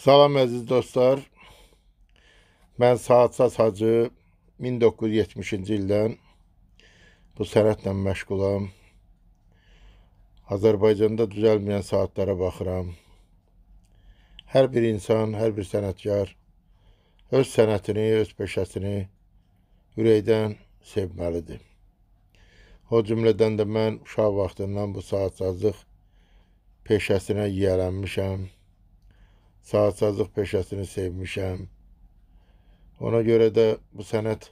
Salam əziz dostlar. Mən Saatçaz Hacı 1970-ci ildən bu sənətlə məşğulam. Azərbaycanda düzəlməyən saatlara baxıram. Hər bir insan, hər bir sənətkar öz sənətini, öz peşəsini ürəkdən sevməlidir. O cümlədən də mən uşaq vaxtından bu saatçazlıq peşəsinə yiyələnmişəm saatsazlıq peşəsini sevmişəm. Ona görə də bu sənət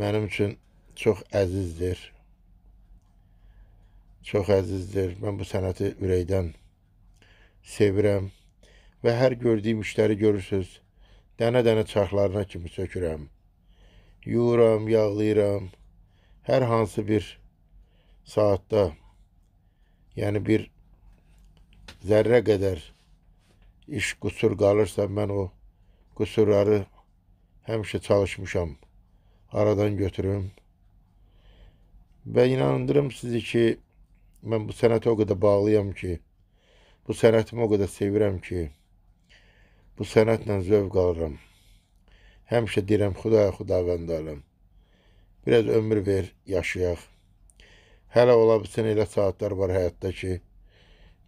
mənim üçün çox əzizdir. Çox əzizdir. Mən bu sənəti ürəkdən sevirəm və hər gördüyüm işləri görürsüz. Dənə-dənə çaxlarına kimi sökürəm. Yuğuram, yağlayıram. Hər hansı bir saatda, yəni bir zərrə qədər iş qüsur qalırsa mən o qüsurları həmişə çalışmışam aradan götürüm. Və inandırım sizi ki, mən bu sənətə o qədər bağlıyam ki, bu sənətimi o qədər sevirəm ki, bu sənətlə zövq alıram. Həmişə deyirəm, xudaya xudavənd aləm. Biraz ömür ver, yaşayaq. Hələ ola bilsin elə saatlar var həyatda ki,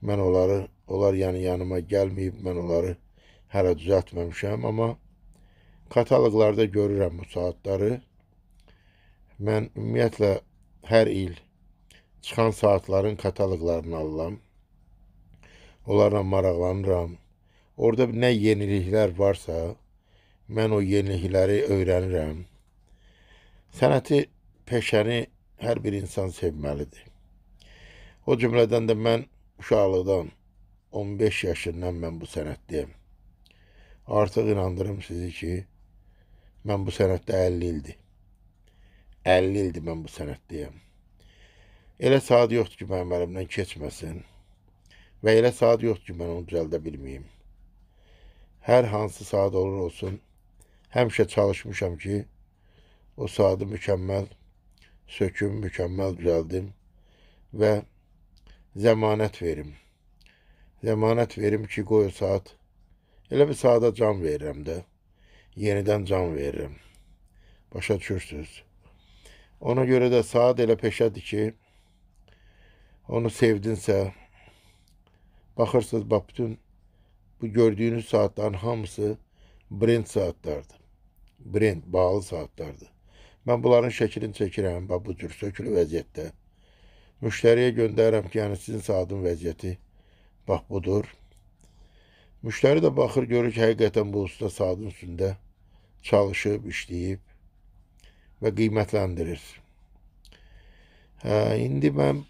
Mən onları, onlar yəni yanıma gəlməyib, mən onları hələ düzəltməmişəm, amma kataloqlarda görürəm bu saatları. Mən ümumiyyətlə hər il çıxan saatların kataloqlarını alıram. Onlarla maraqlanıram. Orada nə yeniliklər varsa, mən o yenilikləri öyrənirəm. Sənəti, peşəni hər bir insan sevməlidir. O cümlədən də mən Uşaqlıqdan 15 yaşından mən bu sənətdəyəm. Artıq inandırım sizi ki, mən bu sənətdə 50 ildir. 50 ildir mən bu sənətdəyəm. Elə saat yoxdur ki, mənim əlimdən keçməsin və elə saat yoxdur ki, mən onu düzəldə bilməyim. Hər hansı saat olur olsun, həmişə çalışmışam ki, o saatı mükəmməl söküm, mükəmməl düzəldim və zəmanət verim. Zəmanət verim ki, qoy o saat elə bir saata can verirəm də. Yenidən can verirəm. Başa düşürsüz? Ona görə də saat elə peşədir ki, onu sevdinsə, baxırsınız, bax bütün bu gördüyünüz saatların hamısı brend saatlardır. Brend, bağlı saatlardır. Mən bunların şəklini çəkirəm, bax bu cür sökülü vəziyyətdə. Müştəriyə göndərirəm ki, yəni sizin saatın vəziyyəti bax budur. Müştəri də baxır, görür ki, həqiqətən bu usta saatın üstündə çalışıb, işləyib və qiymətləndirir. Hə, indi mən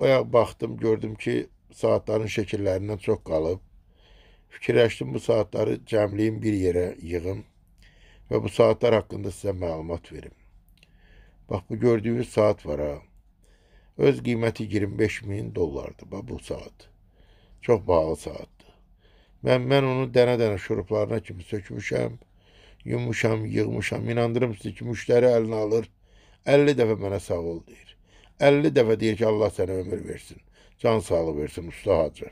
bayaq baxdım, gördüm ki, saatların şəkillərindən çox qalıb. Fikirləşdim bu saatları cəmləyim bir yerə yığım və bu saatlar haqqında sizə məlumat verim. Bax bu gördüyünüz saat var ha. Öz qiyməti 25 min dollardır bax bu saat. Çox bahalı saatdır. Mən mən onu dənə-dənə şuruplarına kimi sökmüşəm, yummuşam, yığmışam. İnandırım sizi ki, müştəri əlini alır. 50 dəfə mənə sağ ol deyir. 50 dəfə deyir ki, Allah sənə ömür versin. Can sağlığı versin usta hacı.